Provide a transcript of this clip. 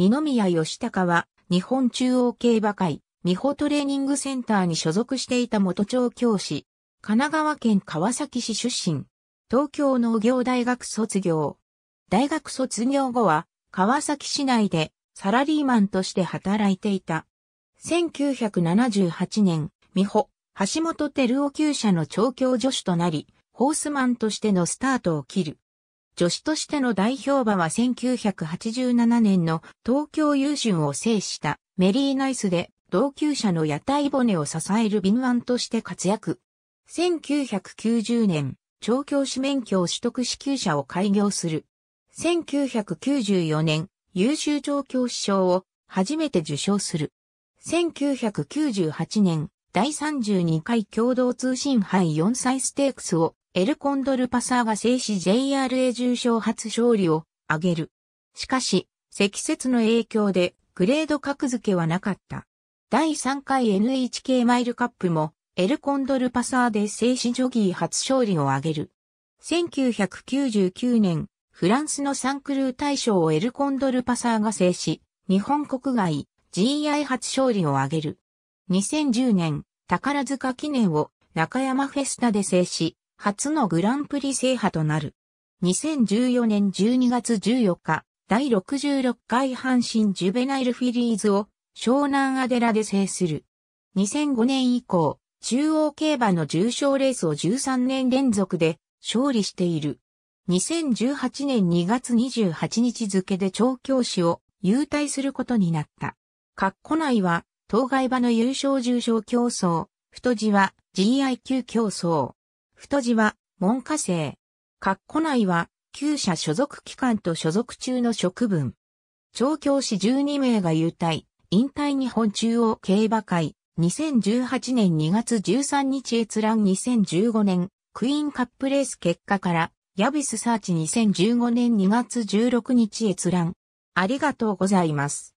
二宮義隆は、日本中央競馬会、美穂トレーニングセンターに所属していた元調教師、神奈川県川崎市出身、東京農業大学卒業。大学卒業後は、川崎市内でサラリーマンとして働いていた。1978年、美穂、橋本照夫厩舎の調教助手となり、ホースマンとしてのスタートを切る。女子としての代表馬は1987年の東京優春を制したメリーナイスで同級者の屋台骨を支える敏腕として活躍。1990年、調教師免許を取得支給者を開業する。1994年、優秀調教師賞を初めて受賞する。1998年、第32回共同通信杯4歳ステークスをエルコンドルパサーが静止 JRA 重賞初勝利を挙げる。しかし、積雪の影響でグレード格付けはなかった。第3回 NHK マイルカップもエルコンドルパサーで静止ジョギー初勝利を挙げる。1999年、フランスのサンクルー大賞をエルコンドルパサーが制し、日本国外 GI 初勝利を挙げる。2010年、宝塚記念を中山フェスタで制し、初のグランプリ制覇となる。2014年12月14日、第66回阪神ジュベナイルフィリーズを湘南アデラで制する。2005年以降、中央競馬の重賞レースを13年連続で勝利している。2018年2月28日付で調教師を優退することになった。括弧内は、当該馬の優勝重賞競争、太字は GIQ 競争。太字は文科生。括弧内は、旧社所属機関と所属中の職分。調教師12名が優退、引退日本中央競馬会、2018年2月13日閲覧2015年、クイーンカップレース結果から、ヤビスサーチ2015年2月16日閲覧。ありがとうございます。